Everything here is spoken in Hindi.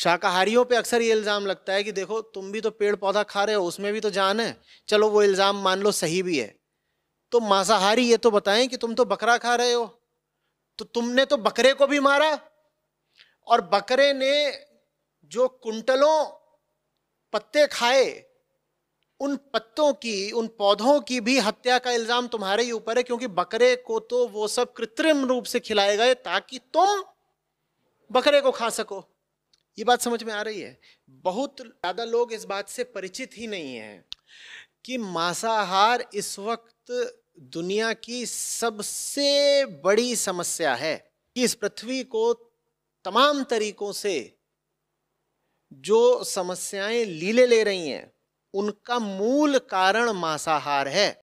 शाकाहारियों पे अक्सर ये इल्ज़ाम लगता है कि देखो तुम भी तो पेड़ पौधा खा रहे हो उसमें भी तो जान है चलो वो इल्ज़ाम मान लो सही भी है तो मांसाहारी ये तो बताएं कि तुम तो बकरा खा रहे हो तो तुमने तो बकरे को भी मारा और बकरे ने जो कुंटलों पत्ते खाए उन पत्तों की उन पौधों की भी हत्या का इल्ज़ाम तुम्हारे ही ऊपर है क्योंकि बकरे को तो वो सब कृत्रिम रूप से खिलाए गए ताकि तुम बकरे को खा सको ये बात समझ में आ रही है बहुत ज़्यादा लोग इस बात से परिचित ही नहीं है कि मांसाहार इस वक्त दुनिया की सबसे बड़ी समस्या है कि इस पृथ्वी को तमाम तरीकों से जो समस्याएं लीले ले रही हैं उनका मूल कारण मांसाहार है